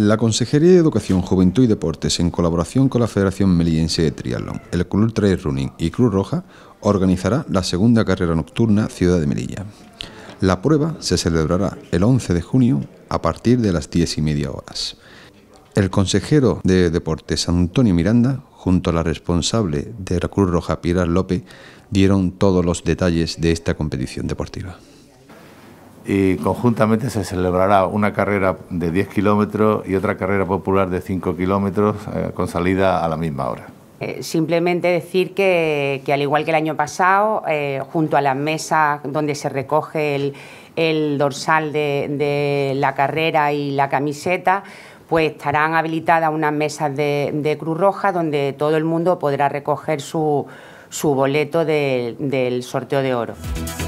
La Consejería de Educación, Juventud y Deportes, en colaboración con la Federación Melillense de Triatlón, el Club Trail Running y Cruz Roja, organizará la segunda carrera nocturna Ciudad de Melilla. La prueba se celebrará el 11 de junio a partir de las 10 y media horas. El consejero de Deportes, Antonio Miranda, junto a la responsable de la Cruz Roja, Pilar López, dieron todos los detalles de esta competición deportiva y conjuntamente se celebrará una carrera de 10 kilómetros y otra carrera popular de 5 kilómetros eh, con salida a la misma hora. Eh, simplemente decir que, al igual que el año pasado, eh, junto a las mesas donde se recoge el, dorsal de, la carrera y la camiseta, pues estarán habilitadas unas mesas de, Cruz Roja donde todo el mundo podrá recoger su, su boleto del sorteo de oro.